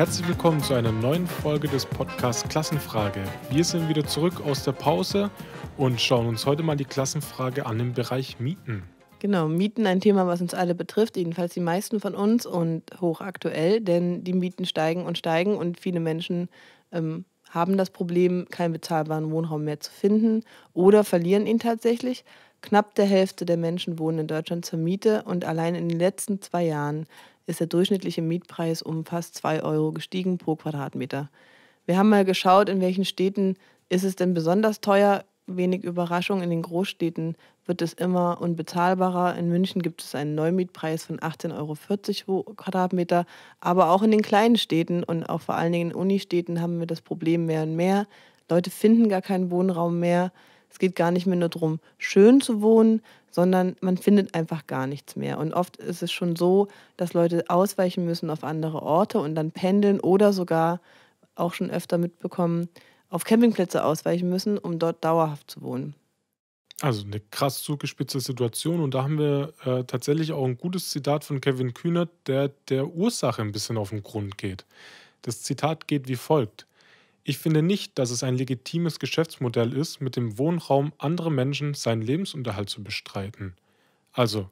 Herzlich willkommen zu einer neuen Folge des Podcasts Klassenfrage. Wir sind wieder zurück aus der Pause und schauen uns heute mal die Klassenfrage an im Bereich Mieten. Genau, Mieten ein Thema, was uns alle betrifft, jedenfalls die meisten von uns und hochaktuell, denn die Mieten steigen und steigen und viele Menschen ähm, haben das Problem, keinen bezahlbaren Wohnraum mehr zu finden oder verlieren ihn tatsächlich. Knapp der Hälfte der Menschen wohnen in Deutschland zur Miete und allein in den letzten zwei Jahren ist der durchschnittliche Mietpreis um fast 2 Euro gestiegen pro Quadratmeter. Wir haben mal geschaut, in welchen Städten ist es denn besonders teuer. Wenig Überraschung, in den Großstädten wird es immer unbezahlbarer. In München gibt es einen Neumietpreis von 18,40 Euro pro Quadratmeter. Aber auch in den kleinen Städten und auch vor allen Dingen in Unistädten haben wir das Problem mehr und mehr. Leute finden gar keinen Wohnraum mehr. Es geht gar nicht mehr nur darum, schön zu wohnen, sondern man findet einfach gar nichts mehr. Und oft ist es schon so, dass Leute ausweichen müssen auf andere Orte und dann pendeln oder sogar auch schon öfter mitbekommen, auf Campingplätze ausweichen müssen, um dort dauerhaft zu wohnen. Also eine krass zugespitzte Situation und da haben wir äh, tatsächlich auch ein gutes Zitat von Kevin Kühnert, der der Ursache ein bisschen auf den Grund geht. Das Zitat geht wie folgt. Ich finde nicht, dass es ein legitimes Geschäftsmodell ist, mit dem Wohnraum anderer Menschen seinen Lebensunterhalt zu bestreiten. Also,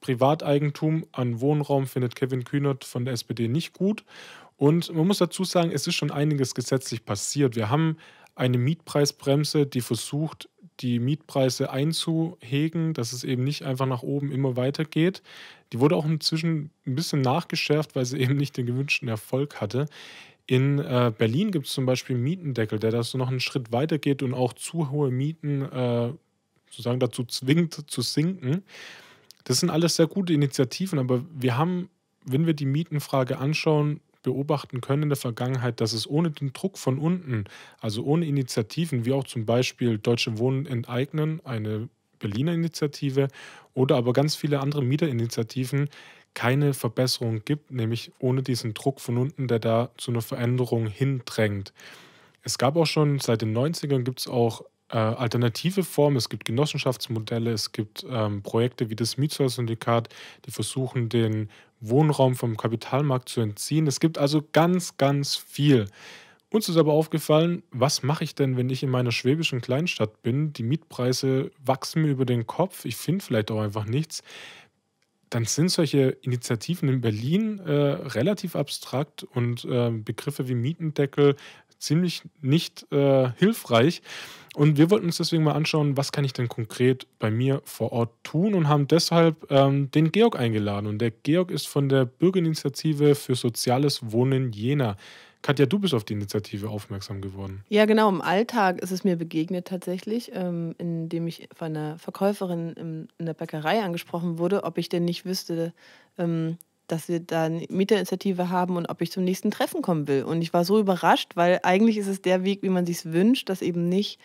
Privateigentum an Wohnraum findet Kevin Kühnert von der SPD nicht gut. Und man muss dazu sagen, es ist schon einiges gesetzlich passiert. Wir haben eine Mietpreisbremse, die versucht, die Mietpreise einzuhegen, dass es eben nicht einfach nach oben immer weitergeht. Die wurde auch inzwischen ein bisschen nachgeschärft, weil sie eben nicht den gewünschten Erfolg hatte. In äh, Berlin gibt es zum Beispiel einen Mietendeckel, der das so noch einen Schritt weiter geht und auch zu hohe Mieten äh, sozusagen dazu zwingt zu sinken. Das sind alles sehr gute Initiativen, aber wir haben, wenn wir die Mietenfrage anschauen, beobachten können in der Vergangenheit, dass es ohne den Druck von unten, also ohne Initiativen wie auch zum Beispiel Deutsche Wohnen enteignen, eine Berliner Initiative oder aber ganz viele andere Mieterinitiativen keine Verbesserung gibt, nämlich ohne diesen Druck von unten, der da zu einer Veränderung hindrängt. Es gab auch schon seit den 90ern gibt es auch äh, alternative Formen, es gibt Genossenschaftsmodelle, es gibt ähm, Projekte wie das Mieter-Syndikat, die versuchen, den Wohnraum vom Kapitalmarkt zu entziehen. Es gibt also ganz, ganz viel. Uns ist aber aufgefallen, was mache ich denn, wenn ich in meiner schwäbischen Kleinstadt bin? Die Mietpreise wachsen mir über den Kopf, ich finde vielleicht auch einfach nichts dann sind solche Initiativen in Berlin äh, relativ abstrakt und äh, Begriffe wie Mietendeckel ziemlich nicht äh, hilfreich. Und wir wollten uns deswegen mal anschauen, was kann ich denn konkret bei mir vor Ort tun und haben deshalb ähm, den Georg eingeladen. Und der Georg ist von der Bürgerinitiative für soziales Wohnen Jena Katja, du bist auf die Initiative aufmerksam geworden. Ja, genau. Im Alltag ist es mir begegnet tatsächlich, ähm, indem ich von einer Verkäuferin im, in der Bäckerei angesprochen wurde, ob ich denn nicht wüsste, ähm, dass wir da eine Mieterinitiative haben und ob ich zum nächsten Treffen kommen will. Und ich war so überrascht, weil eigentlich ist es der Weg, wie man sich wünscht, dass eben nicht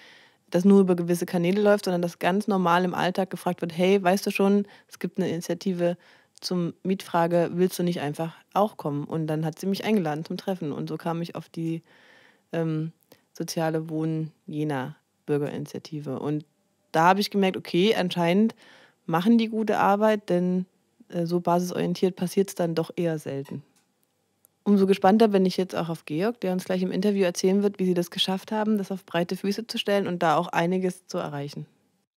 das nur über gewisse Kanäle läuft, sondern dass ganz normal im Alltag gefragt wird, hey, weißt du schon, es gibt eine Initiative zum Mietfrage, willst du nicht einfach auch kommen? Und dann hat sie mich eingeladen zum Treffen. Und so kam ich auf die ähm, soziale Wohnen Jena Bürgerinitiative. Und da habe ich gemerkt, okay, anscheinend machen die gute Arbeit, denn äh, so basisorientiert passiert es dann doch eher selten. Umso gespannter bin ich jetzt auch auf Georg, der uns gleich im Interview erzählen wird, wie sie das geschafft haben, das auf breite Füße zu stellen und da auch einiges zu erreichen.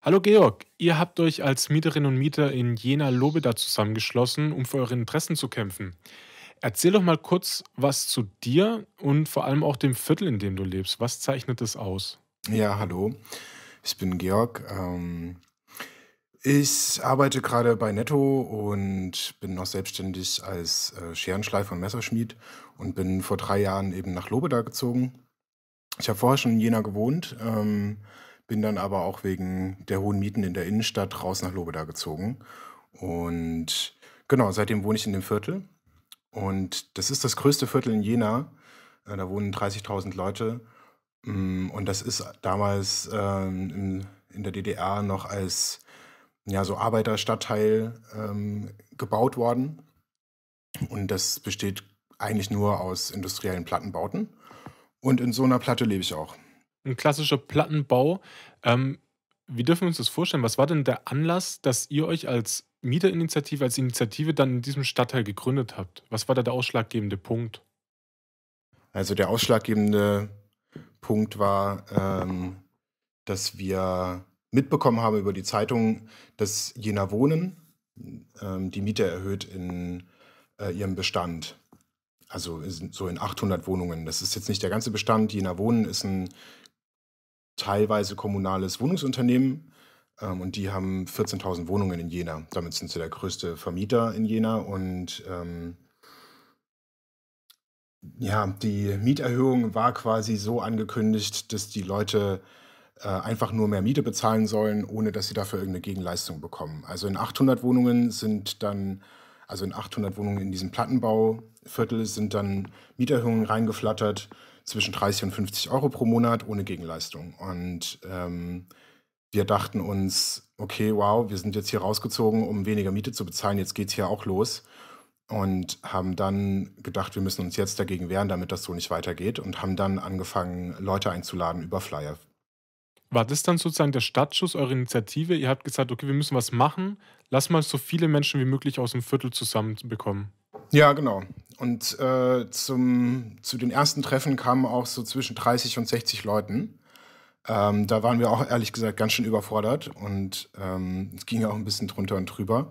Hallo Georg, ihr habt euch als Mieterinnen und Mieter in Jena Lobeda zusammengeschlossen, um für eure Interessen zu kämpfen. Erzähl doch mal kurz was zu dir und vor allem auch dem Viertel, in dem du lebst. Was zeichnet es aus? Ja, hallo. Ich bin Georg. Ähm, ich arbeite gerade bei Netto und bin noch selbstständig als äh, Scherenschleifer und Messerschmied und bin vor drei Jahren eben nach Lobeda gezogen. Ich habe vorher schon in Jena gewohnt. Ähm, bin dann aber auch wegen der hohen Mieten in der Innenstadt raus nach Lobeda gezogen. Und genau, seitdem wohne ich in dem Viertel. Und das ist das größte Viertel in Jena. Äh, da wohnen 30.000 Leute. Mm, und das ist damals ähm, in der DDR noch als ja, so Arbeiterstadtteil ähm, gebaut worden. Und das besteht eigentlich nur aus industriellen Plattenbauten. Und in so einer Platte lebe ich auch ein klassischer Plattenbau. Ähm, wie dürfen wir uns das vorstellen? Was war denn der Anlass, dass ihr euch als Mieterinitiative, als Initiative dann in diesem Stadtteil gegründet habt? Was war da der ausschlaggebende Punkt? Also der ausschlaggebende Punkt war, ähm, dass wir mitbekommen haben über die Zeitung, dass Jena Wohnen ähm, die Miete erhöht in äh, ihrem Bestand. Also so in 800 Wohnungen. Das ist jetzt nicht der ganze Bestand. Jena Wohnen ist ein teilweise kommunales Wohnungsunternehmen ähm, und die haben 14.000 Wohnungen in Jena. Damit sind sie der größte Vermieter in Jena und ähm, ja, die Mieterhöhung war quasi so angekündigt, dass die Leute äh, einfach nur mehr Miete bezahlen sollen, ohne dass sie dafür irgendeine Gegenleistung bekommen. Also in 800 Wohnungen sind dann, also in 800 Wohnungen in diesem Plattenbauviertel sind dann Mieterhöhungen reingeflattert zwischen 30 und 50 Euro pro Monat ohne Gegenleistung. Und ähm, wir dachten uns, okay, wow, wir sind jetzt hier rausgezogen, um weniger Miete zu bezahlen, jetzt geht es hier auch los. Und haben dann gedacht, wir müssen uns jetzt dagegen wehren, damit das so nicht weitergeht. Und haben dann angefangen, Leute einzuladen über Flyer. War das dann sozusagen der Startschuss, eurer Initiative? Ihr habt gesagt, okay, wir müssen was machen. Lass mal so viele Menschen wie möglich aus dem Viertel zusammenbekommen. Ja, genau. Und äh, zum, zu den ersten Treffen kamen auch so zwischen 30 und 60 Leuten. Ähm, da waren wir auch ehrlich gesagt ganz schön überfordert und ähm, es ging auch ein bisschen drunter und drüber.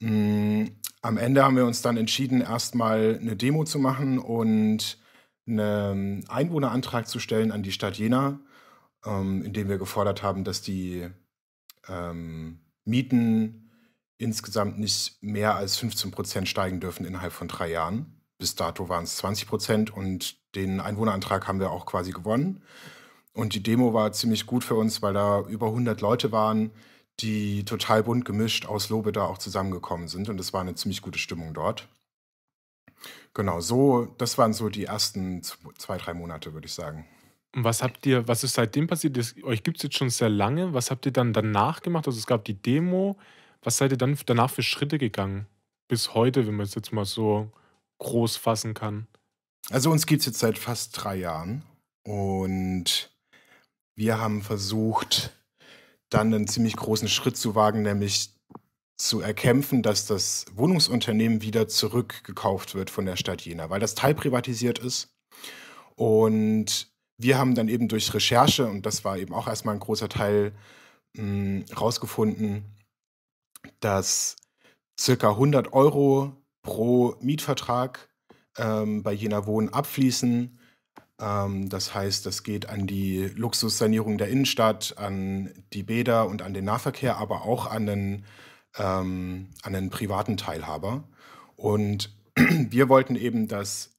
Mhm. Am Ende haben wir uns dann entschieden, erstmal eine Demo zu machen und einen Einwohnerantrag zu stellen an die Stadt Jena, ähm, in dem wir gefordert haben, dass die ähm, Mieten insgesamt nicht mehr als 15 Prozent steigen dürfen innerhalb von drei Jahren. Bis dato waren es 20 Prozent und den Einwohnerantrag haben wir auch quasi gewonnen. Und die Demo war ziemlich gut für uns, weil da über 100 Leute waren, die total bunt gemischt aus Lobe da auch zusammengekommen sind. Und es war eine ziemlich gute Stimmung dort. Genau, so, das waren so die ersten zwei, drei Monate, würde ich sagen. Und was habt ihr, was ist seitdem passiert? Das, euch gibt es jetzt schon sehr lange. Was habt ihr dann danach gemacht? Also es gab die Demo, was seid ihr dann danach für Schritte gegangen? Bis heute, wenn man es jetzt mal so groß fassen kann. Also uns gibt es jetzt seit fast drei Jahren und wir haben versucht, dann einen ziemlich großen Schritt zu wagen, nämlich zu erkämpfen, dass das Wohnungsunternehmen wieder zurückgekauft wird von der Stadt Jena, weil das Teil privatisiert ist. Und wir haben dann eben durch Recherche, und das war eben auch erstmal ein großer Teil, mh, hm, rausgefunden, dass circa 100 Euro pro Mietvertrag ähm, bei jener Wohnen abfließen. Ähm, das heißt, das geht an die Luxussanierung der Innenstadt, an die Bäder und an den Nahverkehr, aber auch an den, ähm, an den privaten Teilhaber. Und wir wollten eben, dass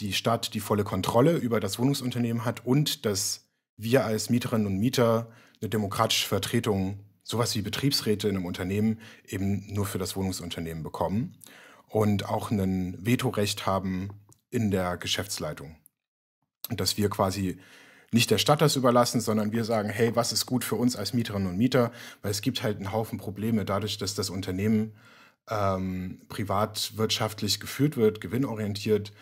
die Stadt die volle Kontrolle über das Wohnungsunternehmen hat und dass wir als Mieterinnen und Mieter eine demokratische Vertretung sowas wie Betriebsräte in einem Unternehmen eben nur für das Wohnungsunternehmen bekommen und auch ein Vetorecht haben in der Geschäftsleitung. Und dass wir quasi nicht der Stadt das überlassen, sondern wir sagen, hey, was ist gut für uns als Mieterinnen und Mieter, weil es gibt halt einen Haufen Probleme dadurch, dass das Unternehmen ähm, privatwirtschaftlich geführt wird, gewinnorientiert.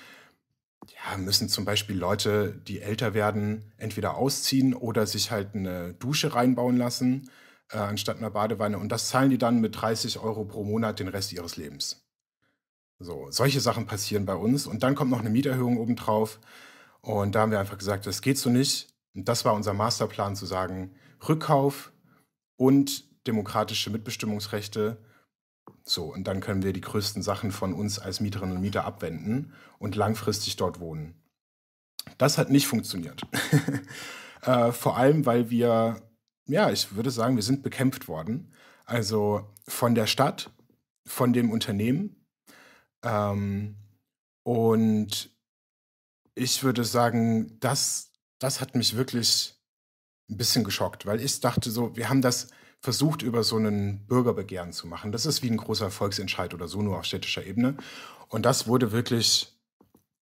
Ja, müssen zum Beispiel Leute, die älter werden, entweder ausziehen oder sich halt eine Dusche reinbauen lassen äh, anstatt einer Badewanne. Und das zahlen die dann mit 30 Euro pro Monat den Rest ihres Lebens. So, solche Sachen passieren bei uns. Und dann kommt noch eine Mieterhöhung obendrauf. Und da haben wir einfach gesagt, das geht so nicht. Und das war unser Masterplan zu sagen, Rückkauf und demokratische Mitbestimmungsrechte. So, und dann können wir die größten Sachen von uns als Mieterinnen und Mieter abwenden und langfristig dort wohnen. Das hat nicht funktioniert. äh, vor allem, weil wir ja, ich würde sagen, wir sind bekämpft worden. Also von der Stadt, von dem Unternehmen. Ähm, und ich würde sagen, das, das hat mich wirklich ein bisschen geschockt, weil ich dachte so, wir haben das versucht, über so einen Bürgerbegehren zu machen. Das ist wie ein großer Volksentscheid oder so nur auf städtischer Ebene. Und das wurde wirklich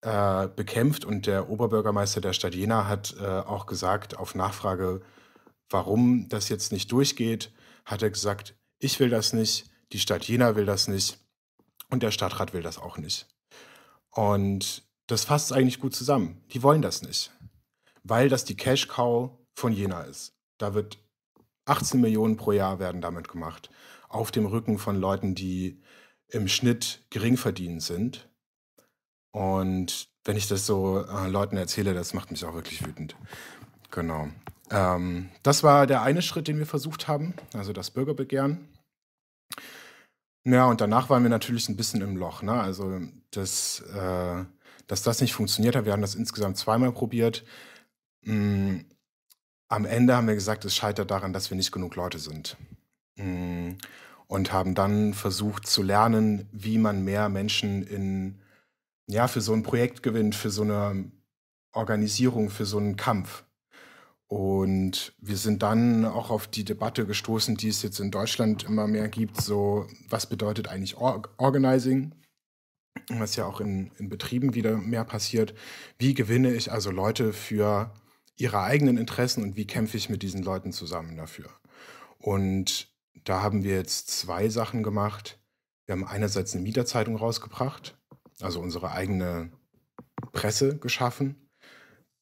äh, bekämpft und der Oberbürgermeister der Stadt Jena hat äh, auch gesagt, auf Nachfrage, warum das jetzt nicht durchgeht, hat er gesagt, ich will das nicht, die Stadt Jena will das nicht und der Stadtrat will das auch nicht. Und das fasst eigentlich gut zusammen. Die wollen das nicht, weil das die Cash Cow von Jena ist. Da wird 18 Millionen pro Jahr werden damit gemacht, auf dem Rücken von Leuten, die im Schnitt gering verdienen sind. Und wenn ich das so äh, Leuten erzähle, das macht mich auch wirklich wütend. Genau. Ähm, das war der eine Schritt, den wir versucht haben, also das Bürgerbegehren. Ja, und danach waren wir natürlich ein bisschen im Loch. Ne? Also, das, äh, dass das nicht funktioniert hat, wir haben das insgesamt zweimal probiert. Mm, am Ende haben wir gesagt, es scheitert daran, dass wir nicht genug Leute sind. Mm, und haben dann versucht zu lernen, wie man mehr Menschen in, ja, für so ein Projekt gewinnt, für so eine Organisierung, für so einen Kampf. Und wir sind dann auch auf die Debatte gestoßen, die es jetzt in Deutschland immer mehr gibt, so was bedeutet eigentlich Org Organizing, was ja auch in, in Betrieben wieder mehr passiert. Wie gewinne ich also Leute für ihre eigenen Interessen und wie kämpfe ich mit diesen Leuten zusammen dafür? Und da haben wir jetzt zwei Sachen gemacht. Wir haben einerseits eine Mieterzeitung rausgebracht, also unsere eigene Presse geschaffen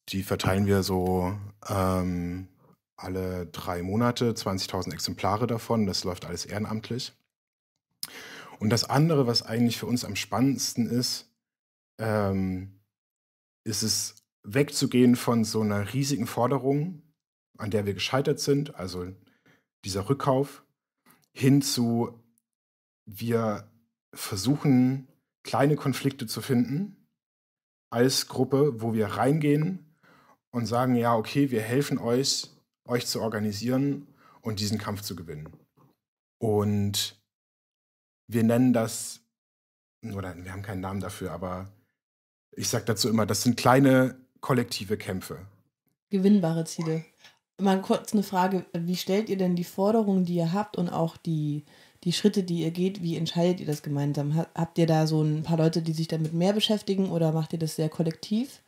die verteilen wir so ähm, alle drei Monate, 20.000 Exemplare davon. Das läuft alles ehrenamtlich. Und das andere, was eigentlich für uns am spannendsten ist, ähm, ist es wegzugehen von so einer riesigen Forderung, an der wir gescheitert sind, also dieser Rückkauf, hin zu, wir versuchen, kleine Konflikte zu finden als Gruppe, wo wir reingehen und sagen, ja, okay, wir helfen euch, euch zu organisieren und diesen Kampf zu gewinnen. Und wir nennen das, oder wir haben keinen Namen dafür, aber ich sage dazu immer, das sind kleine kollektive Kämpfe. Gewinnbare Ziele. Mal kurz eine Frage, wie stellt ihr denn die Forderungen, die ihr habt und auch die, die Schritte, die ihr geht, wie entscheidet ihr das gemeinsam? Habt ihr da so ein paar Leute, die sich damit mehr beschäftigen oder macht ihr das sehr kollektiv?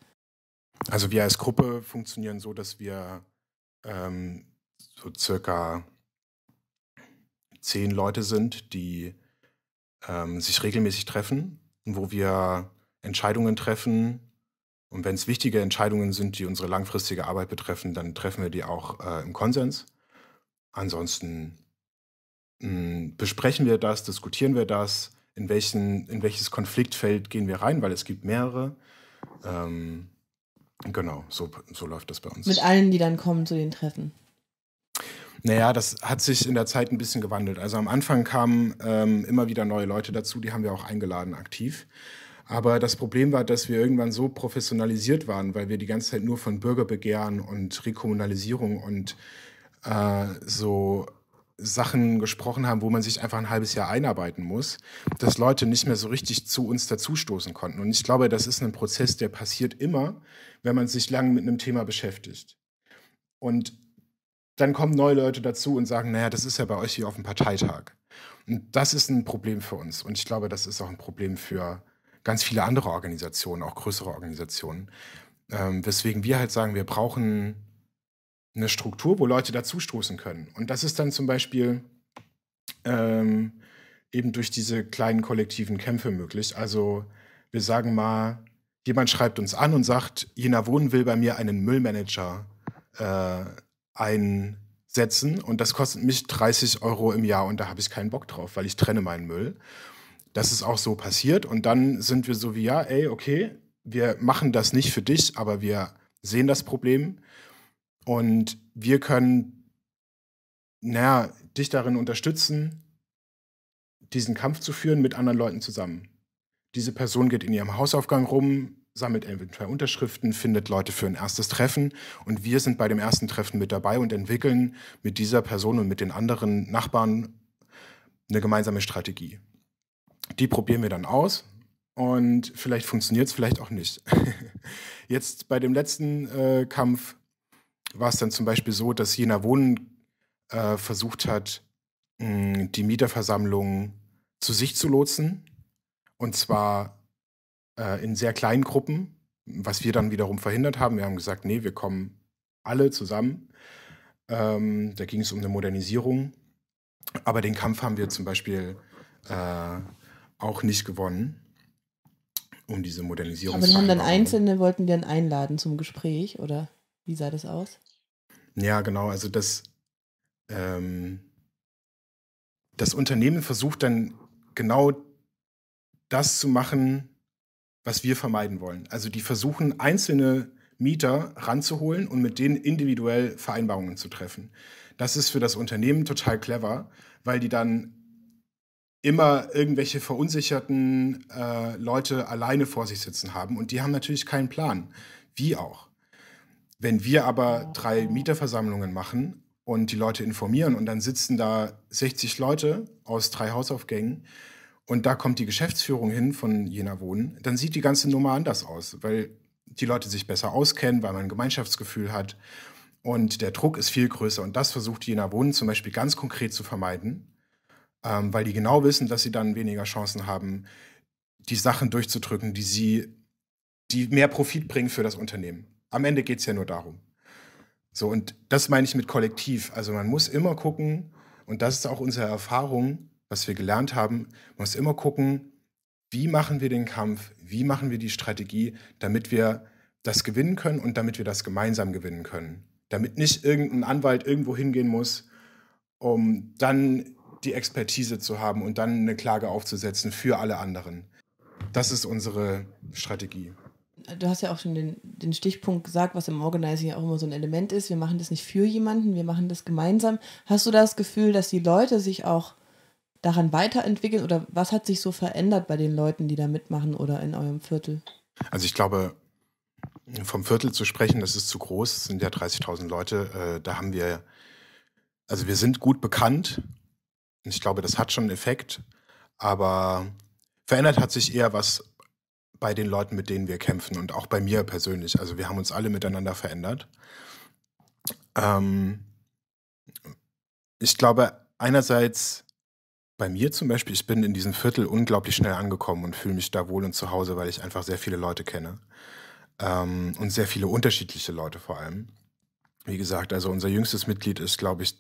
also wir als Gruppe funktionieren so, dass wir ähm, so circa zehn Leute sind, die ähm, sich regelmäßig treffen, wo wir Entscheidungen treffen. Und wenn es wichtige Entscheidungen sind, die unsere langfristige Arbeit betreffen, dann treffen wir die auch äh, im Konsens. Ansonsten mh, hm, besprechen wir das, diskutieren wir das, in, welchen, in welches Konfliktfeld gehen wir rein, weil es gibt mehrere. Ähm, Genau, so, so läuft das bei uns. Mit allen, die dann kommen zu den Treffen. Naja, das hat sich in der Zeit ein bisschen gewandelt. Also am Anfang kamen ähm, immer wieder neue Leute dazu, die haben wir auch eingeladen aktiv. Aber das Problem war, dass wir irgendwann so professionalisiert waren, weil wir die ganze Zeit nur von Bürgerbegehren und Rekommunalisierung und äh, so Sachen gesprochen haben, wo man sich einfach ein halbes Jahr einarbeiten muss, dass Leute nicht mehr so richtig zu uns dazustoßen konnten. Und ich glaube, das ist ein Prozess, der passiert immer, wenn man sich lange mit einem Thema beschäftigt. Und dann kommen neue Leute dazu und sagen, naja, das ist ja bei euch wie auf dem Parteitag. Und das ist ein Problem für uns. Und ich glaube, das ist auch ein Problem für ganz viele andere Organisationen, auch größere Organisationen. Ähm, weswegen wir halt sagen, wir brauchen eine Struktur, wo Leute dazustoßen können. Und das ist dann zum Beispiel ähm, eben durch diese kleinen kollektiven Kämpfe möglich. Also wir sagen mal, jemand schreibt uns an und sagt, Jena Wohnen will bei mir einen Müllmanager äh, einsetzen und das kostet mich 30 Euro im Jahr und da habe ich keinen Bock drauf, weil ich trenne meinen Müll. Das ist auch so passiert und dann sind wir so wie, ja, ey, okay, wir machen das nicht für dich, aber wir sehen das Problem und wir können, naja, dich darin unterstützen, diesen Kampf zu führen mit anderen Leuten zusammen. Diese Person geht in ihrem Hausaufgang rum, sammelt eventuell Unterschriften, findet Leute für ein erstes Treffen und wir sind bei dem ersten Treffen mit dabei und entwickeln mit dieser Person und mit den anderen Nachbarn eine gemeinsame Strategie. Die probieren wir dann aus und vielleicht funktioniert es, vielleicht auch nicht. Jetzt bei dem letzten äh, Kampf war es dann zum Beispiel so, dass Jena Wohnen äh, versucht hat, mh, hm, die Mieterversammlung zu sich zu lotsen. Und zwar äh, in sehr kleinen Gruppen, was wir dann wiederum verhindert haben. Wir haben gesagt, nee, wir kommen alle zusammen. Ähm, da ging es um eine Modernisierung. Aber den Kampf haben wir zum Beispiel äh, auch nicht gewonnen, um diese Modernisierung. zu Aber haben dann Einzelne, wollten die dann einladen zum Gespräch, oder? Wie sah das aus? Ja, genau. Also das, ähm, das Unternehmen versucht dann genau das zu machen, was wir vermeiden wollen. Also die versuchen, einzelne Mieter ranzuholen und mit denen individuell Vereinbarungen zu treffen. Das ist für das Unternehmen total clever, weil die dann immer irgendwelche verunsicherten äh, Leute alleine vor sich sitzen haben und die haben natürlich keinen Plan. Wie auch. Wenn wir aber drei Mieterversammlungen machen und die Leute informieren und dann sitzen da 60 Leute aus drei Hausaufgängen und da kommt die Geschäftsführung hin von jener Wohnen, dann sieht die ganze Nummer anders aus, weil die Leute sich besser auskennen, weil man ein Gemeinschaftsgefühl hat und der Druck ist viel größer und das versucht jener Wohnen zum Beispiel ganz konkret zu vermeiden, ähm, weil die genau wissen, dass sie dann weniger Chancen haben, die Sachen durchzudrücken, die sie, die mehr Profit bringen für das Unternehmen. Am Ende geht es ja nur darum. So, und das meine ich mit kollektiv. Also man muss immer gucken, und das ist auch unsere Erfahrung, was wir gelernt haben, man muss immer gucken, wie machen wir den Kampf, wie machen wir die Strategie, damit wir das gewinnen können und damit wir das gemeinsam gewinnen können. Damit nicht irgendein Anwalt irgendwo hingehen muss, um dann die Expertise zu haben und dann eine Klage aufzusetzen für alle anderen. Das ist unsere Strategie du hast ja auch schon den, den Stichpunkt gesagt, was im Organizing ja auch immer so ein Element ist. Wir machen das nicht für jemanden, wir machen das gemeinsam. Hast du das Gefühl, dass die Leute sich auch daran weiterentwickeln oder was hat sich so verändert bei den Leuten, die da mitmachen oder in eurem Viertel? Also ich glaube, vom Viertel zu sprechen, das ist zu groß, es sind ja 30.000 Leute, äh, da haben wir, also wir sind gut bekannt ich glaube, das hat schon einen Effekt, aber verändert hat sich eher was bei den Leuten, mit denen wir kämpfen und auch bei mir persönlich. Also wir haben uns alle miteinander verändert. Ähm, ich glaube, einerseits bei mir zum Beispiel, ich bin in diesem Viertel unglaublich schnell angekommen und fühle mich da wohl und zu Hause, weil ich einfach sehr viele Leute kenne. Ähm, und sehr viele unterschiedliche Leute vor allem. Wie gesagt, also unser jüngstes Mitglied ist, glaube ich,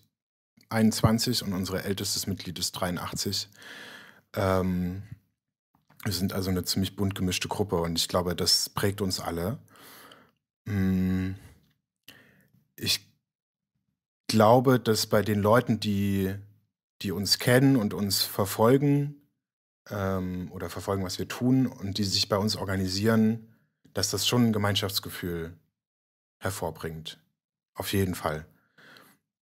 21 und unser ältestes Mitglied ist 83. Ähm, wir sind also eine ziemlich bunt gemischte Gruppe und ich glaube, das prägt uns alle. Mm. Ich glaube, dass bei den Leuten, die, die uns kennen und uns verfolgen ähm, oder verfolgen, was wir tun und die sich bei uns organisieren, dass das schon ein Gemeinschaftsgefühl hervorbringt. Auf jeden Fall.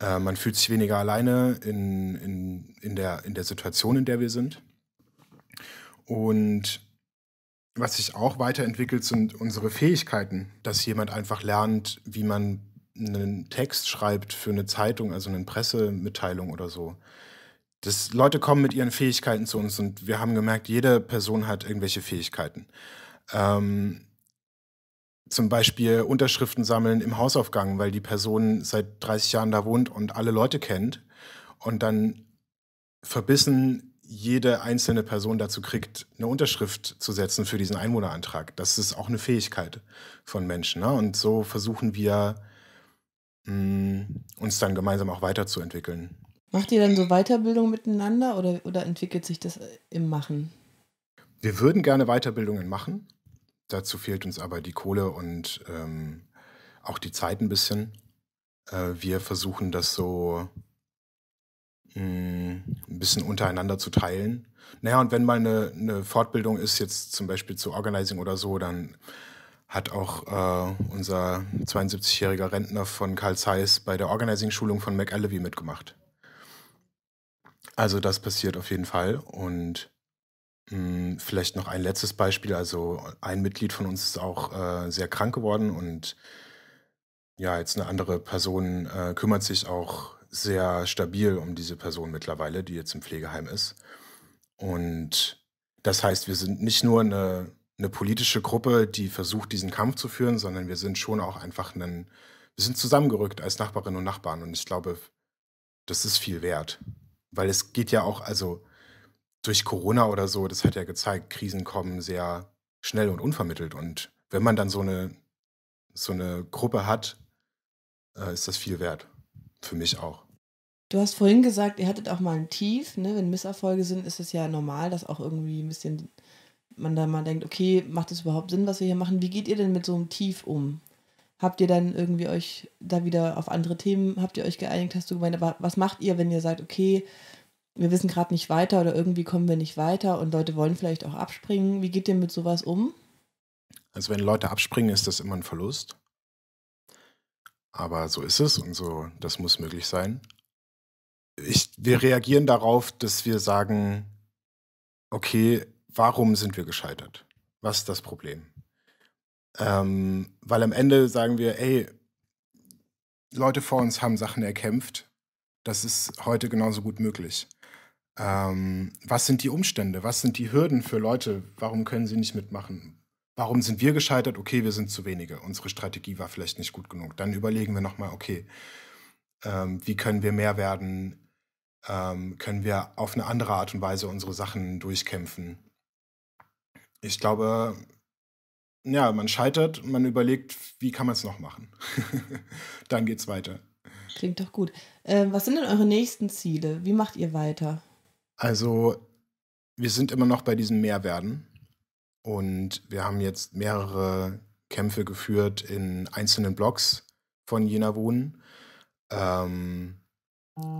Äh, man fühlt sich weniger alleine in, in, in, der, in der Situation, in der wir sind. Und was sich auch weiterentwickelt, sind unsere Fähigkeiten, dass jemand einfach lernt, wie man einen Text schreibt für eine Zeitung, also eine Pressemitteilung oder so. Das, Leute kommen mit ihren Fähigkeiten zu uns und wir haben gemerkt, jede Person hat irgendwelche Fähigkeiten. Ähm, zum Beispiel Unterschriften sammeln im Hausaufgang, weil die Person seit 30 Jahren da wohnt und alle Leute kennt und dann verbissen jede einzelne Person dazu kriegt, eine Unterschrift zu setzen für diesen Einwohnerantrag. Das ist auch eine Fähigkeit von Menschen. Ne? Und so versuchen wir mm, uns dann gemeinsam auch weiterzuentwickeln. Macht ihr dann so Weiterbildung miteinander oder, oder entwickelt sich das äh, im Machen? Wir würden gerne Weiterbildungen machen. Dazu fehlt uns aber die Kohle und ähm, auch die Zeit ein bisschen. Äh, wir versuchen das so ein bisschen untereinander zu teilen. Naja, und wenn mal eine, eine, Fortbildung ist, jetzt zum Beispiel zu Organizing oder so, dann hat auch äh, unser 72-jähriger Rentner von Karl Zeiss bei der Organizing-Schulung von McAlevey mitgemacht. Also das passiert auf jeden Fall. Und mh, hm, vielleicht noch ein letztes Beispiel. Also ein Mitglied von uns ist auch äh, sehr krank geworden und ja, jetzt eine andere Person äh, kümmert sich auch sehr stabil um diese Person mittlerweile, die jetzt im Pflegeheim ist. Und das heißt, wir sind nicht nur eine, eine politische Gruppe, die versucht, diesen Kampf zu führen, sondern wir sind schon auch einfach ein, wir sind zusammengerückt als Nachbarinnen und Nachbarn. Und ich glaube, das ist viel wert. Weil es geht ja auch, also durch Corona oder so, das hat ja gezeigt, Krisen kommen sehr schnell und unvermittelt. Und wenn man dann so eine, so eine Gruppe hat, äh, ist das viel wert für mich auch. Du hast vorhin gesagt, ihr hattet auch mal ein Tief. Ne? Wenn Misserfolge sind, ist es ja normal, dass auch irgendwie ein bisschen man da mal denkt, okay, macht es überhaupt Sinn, was wir hier machen? Wie geht ihr denn mit so einem Tief um? Habt ihr dann irgendwie euch da wieder auf andere Themen, habt ihr euch geeinigt, hast du gemeint, aber was macht ihr, wenn ihr sagt, okay, wir wissen gerade nicht weiter oder irgendwie kommen wir nicht weiter und Leute wollen vielleicht auch abspringen? Wie geht ihr mit sowas um? Also wenn Leute abspringen, ist das immer ein Verlust. Aber so ist es und so, das muss möglich sein. Ich, wir reagieren darauf, dass wir sagen, okay, warum sind wir gescheitert? Was ist das Problem? Ähm, weil am Ende sagen wir, ey, Leute vor uns haben Sachen erkämpft. Das ist heute genauso gut möglich. Ähm, was sind die Umstände? Was sind die Hürden für Leute? Warum können sie nicht mitmachen? Warum sind wir gescheitert? Okay, wir sind zu wenige. Unsere Strategie war vielleicht nicht gut genug. Dann überlegen wir nochmal, okay, ähm, wie können wir mehr werden? Ähm, können wir auf eine andere Art und Weise unsere Sachen durchkämpfen? Ich glaube, ja, man scheitert, man überlegt, wie kann man es noch machen? Dann geht es weiter. Klingt doch gut. Äh, was sind denn eure nächsten Ziele? Wie macht ihr weiter? Also, wir sind immer noch bei diesem Mehrwerden. Und wir haben jetzt mehrere Kämpfe geführt in einzelnen Blocks von Jena Wohnen. Ähm,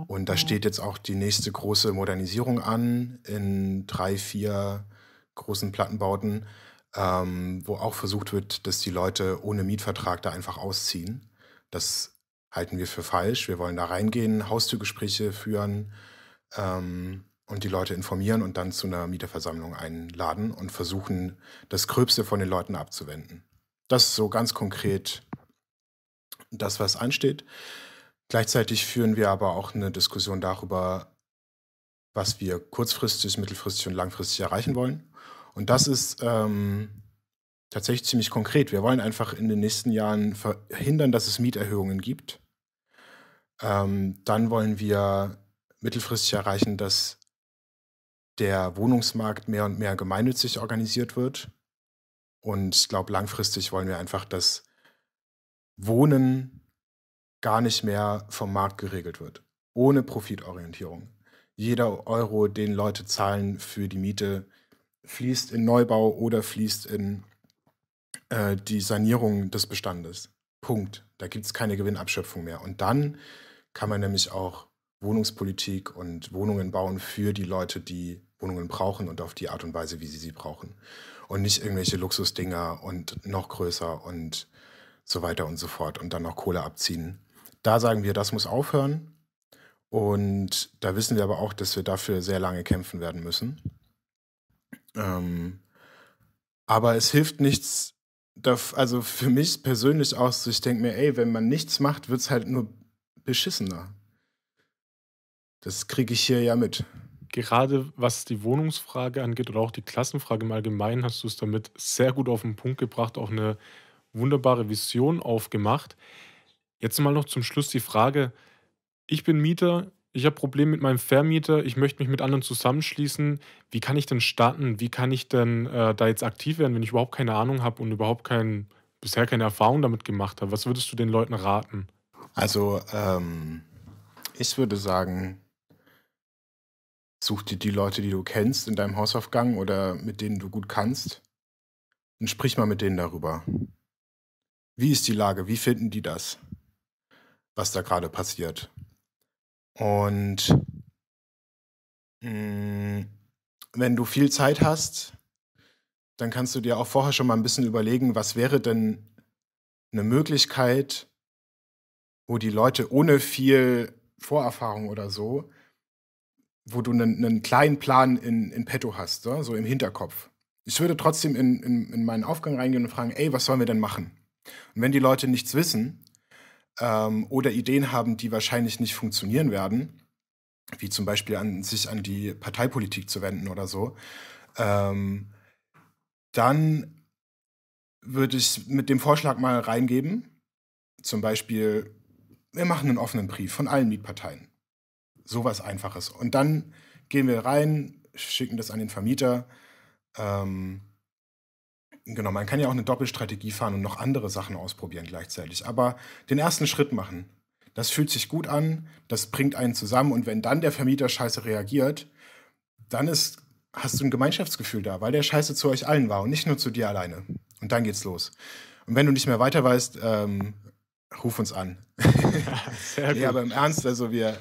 und da steht jetzt auch die nächste große Modernisierung an in drei, vier großen Plattenbauten, ähm, wo auch versucht wird, dass die Leute ohne Mietvertrag da einfach ausziehen. Das halten wir für falsch. Wir wollen da reingehen, Haustürgespräche führen. Ähm, und die Leute informieren und dann zu einer Mieterversammlung einladen und versuchen, das Gröbste von den Leuten abzuwenden. Das ist so ganz konkret das, was ansteht. Gleichzeitig führen wir aber auch eine Diskussion darüber, was wir kurzfristig, mittelfristig und langfristig erreichen wollen. Und das ist ähm, tatsächlich ziemlich konkret. Wir wollen einfach in den nächsten Jahren verhindern, dass es Mieterhöhungen gibt. Ähm, dann wollen wir mittelfristig erreichen, dass der Wohnungsmarkt mehr und mehr gemeinnützig organisiert wird. Und ich glaube, langfristig wollen wir einfach, dass Wohnen gar nicht mehr vom Markt geregelt wird, ohne Profitorientierung. Jeder Euro, den Leute zahlen für die Miete, fließt in Neubau oder fließt in äh, die Sanierung des Bestandes. Punkt. Da gibt es keine Gewinnabschöpfung mehr. Und dann kann man nämlich auch Wohnungspolitik und Wohnungen bauen für die Leute, die Wohnungen brauchen und auf die Art und Weise, wie sie sie brauchen. Und nicht irgendwelche Luxusdinger und noch größer und so weiter und so fort und dann noch Kohle abziehen. Da sagen wir, das muss aufhören. Und da wissen wir aber auch, dass wir dafür sehr lange kämpfen werden müssen. Ähm, aber es hilft nichts, also für mich persönlich auch, so ich denke mir, ey, wenn man nichts macht, wird es halt nur beschissener. Das kriege ich hier ja mit gerade was die Wohnungsfrage angeht oder auch die Klassenfrage im Allgemeinen, hast du es damit sehr gut auf den Punkt gebracht, auch eine wunderbare Vision aufgemacht. Jetzt mal noch zum Schluss die Frage, ich bin Mieter, ich habe Probleme mit meinem Vermieter, ich möchte mich mit anderen zusammenschließen. Wie kann ich denn starten? Wie kann ich denn äh, da jetzt aktiv werden, wenn ich überhaupt keine Ahnung habe und überhaupt kein, bisher keine Erfahrung damit gemacht habe? Was würdest du den Leuten raten? Also, ähm, ich würde sagen, Such dir die Leute, die du kennst in deinem Hausaufgang oder mit denen du gut kannst und sprich mal mit denen darüber. Wie ist die Lage? Wie finden die das, was da gerade passiert? Und mh, mm, wenn du viel Zeit hast, dann kannst du dir auch vorher schon mal ein bisschen überlegen, was wäre denn eine Möglichkeit, wo die Leute ohne viel Vorerfahrung oder so wo du einen, einen kleinen Plan in, in petto hast, so, so im Hinterkopf. Ich würde trotzdem in, in, in, meinen Aufgang reingehen und fragen, ey, was sollen wir denn machen? Und wenn die Leute nichts wissen ähm, oder Ideen haben, die wahrscheinlich nicht funktionieren werden, wie zum Beispiel an, sich an die Parteipolitik zu wenden oder so, ähm, dann würde ich mit dem Vorschlag mal reingeben, zum Beispiel, wir machen einen offenen Brief von allen Mietparteien sowas Einfaches. Und dann gehen wir rein, schicken das an den Vermieter. Ähm, genau, man kann ja auch eine Doppelstrategie fahren und noch andere Sachen ausprobieren gleichzeitig. Aber den ersten Schritt machen. Das fühlt sich gut an, das bringt einen zusammen und wenn dann der Vermieter scheiße reagiert, dann ist, hast du ein Gemeinschaftsgefühl da, weil der scheiße zu euch allen war und nicht nur zu dir alleine. Und dann geht's los. Und wenn du nicht mehr weiter weißt, ähm, ruf uns an. ja, nee, aber im Ernst, also wir,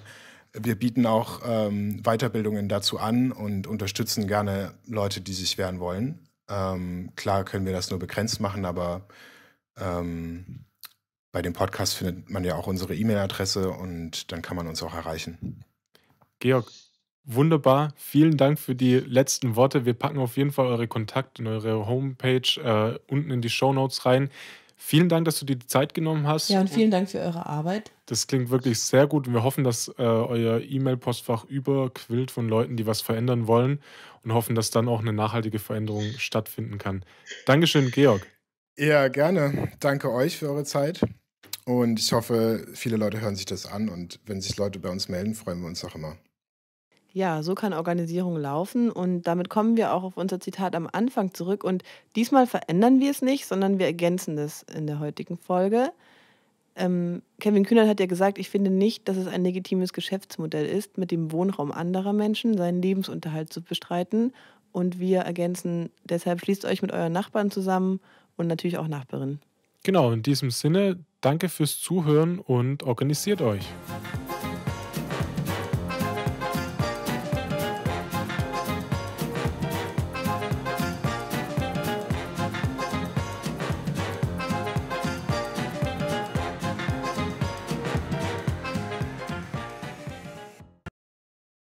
wir bieten auch ähm, Weiterbildungen dazu an und unterstützen gerne Leute, die sich wehren wollen. Ähm, klar können wir das nur begrenzt machen, aber ähm, bei dem Podcast findet man ja auch unsere E-Mail-Adresse und dann kann man uns auch erreichen. Georg, wunderbar. Vielen Dank für die letzten Worte. Wir packen auf jeden Fall eure Kontakte und eure Homepage äh, unten in die Show Notes rein. Vielen Dank, dass du dir die Zeit genommen hast. Ja, und vielen Dank für eure Arbeit. Das klingt wirklich sehr gut und wir hoffen, dass äh, euer E-Mail-Postfach überquillt von Leuten, die was verändern wollen und hoffen, dass dann auch eine nachhaltige Veränderung stattfinden kann. Dankeschön, Georg. Ja, gerne. Danke euch für eure Zeit. Und ich hoffe, viele Leute hören sich das an und wenn sich Leute bei uns melden, freuen wir uns auch immer. Ja, so kann Organisierung laufen und damit kommen wir auch auf unser Zitat am Anfang zurück und diesmal verändern wir es nicht, sondern wir ergänzen es in der heutigen Folge. Ähm, Kevin Kühnert hat ja gesagt, ich finde nicht, dass es ein legitimes Geschäftsmodell ist, mit dem Wohnraum anderer Menschen seinen Lebensunterhalt zu bestreiten. Und wir ergänzen, deshalb schließt euch mit euren Nachbarn zusammen und natürlich auch Nachbarinnen. Genau, in diesem Sinne, danke fürs Zuhören und organisiert euch.